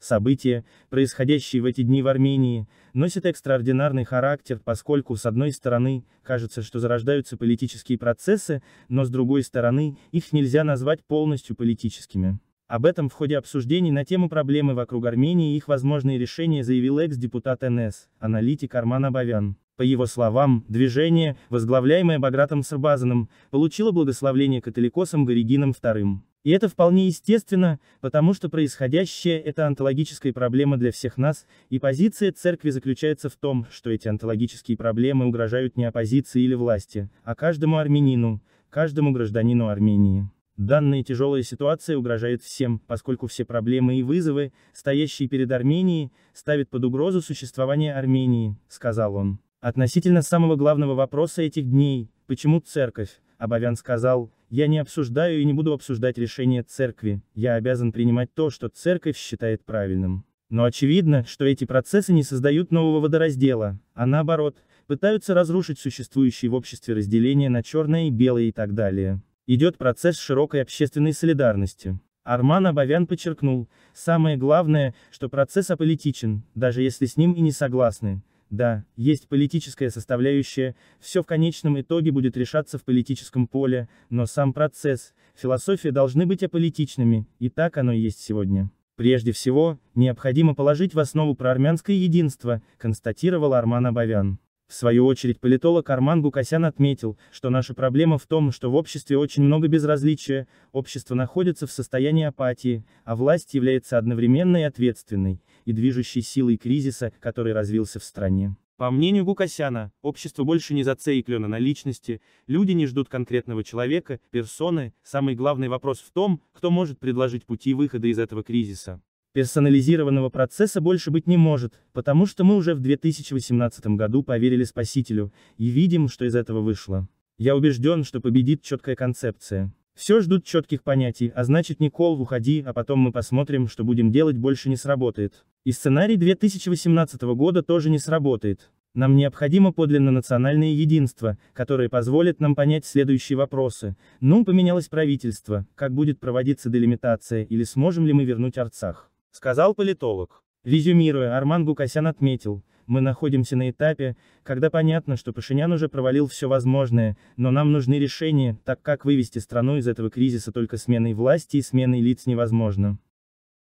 События, происходящие в эти дни в Армении, носят экстраординарный характер, поскольку, с одной стороны, кажется, что зарождаются политические процессы, но с другой стороны, их нельзя назвать полностью политическими. Об этом в ходе обсуждений на тему проблемы вокруг Армении и их возможные решения заявил экс-депутат НС, аналитик Арман Абавян. По его словам, движение, возглавляемое Багратом Сарбазаном, получило благословление католикосом Горигином II. И это вполне естественно, потому что происходящее – это онтологическая проблема для всех нас, и позиция церкви заключается в том, что эти онтологические проблемы угрожают не оппозиции или власти, а каждому армянину, каждому гражданину Армении. Данная тяжелая ситуация угрожает всем, поскольку все проблемы и вызовы, стоящие перед Арменией, ставят под угрозу существование Армении, сказал он. Относительно самого главного вопроса этих дней, почему церковь, Абовян сказал, «Я не обсуждаю и не буду обсуждать решение церкви, я обязан принимать то, что церковь считает правильным». Но очевидно, что эти процессы не создают нового водораздела, а наоборот, пытаются разрушить существующие в обществе разделения на черное и белое и так далее. Идет процесс широкой общественной солидарности. Арман Абовян подчеркнул, самое главное, что процесс аполитичен, даже если с ним и не согласны, да, есть политическая составляющая, все в конечном итоге будет решаться в политическом поле, но сам процесс, философия должны быть аполитичными, и так оно и есть сегодня. Прежде всего, необходимо положить в основу проармянское единство, констатировал Арман Абовян. В свою очередь политолог Арман Гукасян отметил, что наша проблема в том, что в обществе очень много безразличия, общество находится в состоянии апатии, а власть является одновременно и ответственной, и движущей силой кризиса, который развился в стране. По мнению Гукасяна, общество больше не зациклено на личности, люди не ждут конкретного человека, персоны, самый главный вопрос в том, кто может предложить пути выхода из этого кризиса. Персонализированного процесса больше быть не может, потому что мы уже в 2018 году поверили спасителю, и видим, что из этого вышло. Я убежден, что победит четкая концепция. Все ждут четких понятий, а значит Никол, уходи, а потом мы посмотрим, что будем делать, больше не сработает. И сценарий 2018 года тоже не сработает. Нам необходимо подлинно национальное единство, которое позволит нам понять следующие вопросы. Ну, поменялось правительство, как будет проводиться делимитация или сможем ли мы вернуть Арцах? Сказал политолог. Резюмируя, Арман Гукасян отметил, мы находимся на этапе, когда понятно, что Пашинян уже провалил все возможное, но нам нужны решения, так как вывести страну из этого кризиса только сменой власти и сменой лиц невозможно.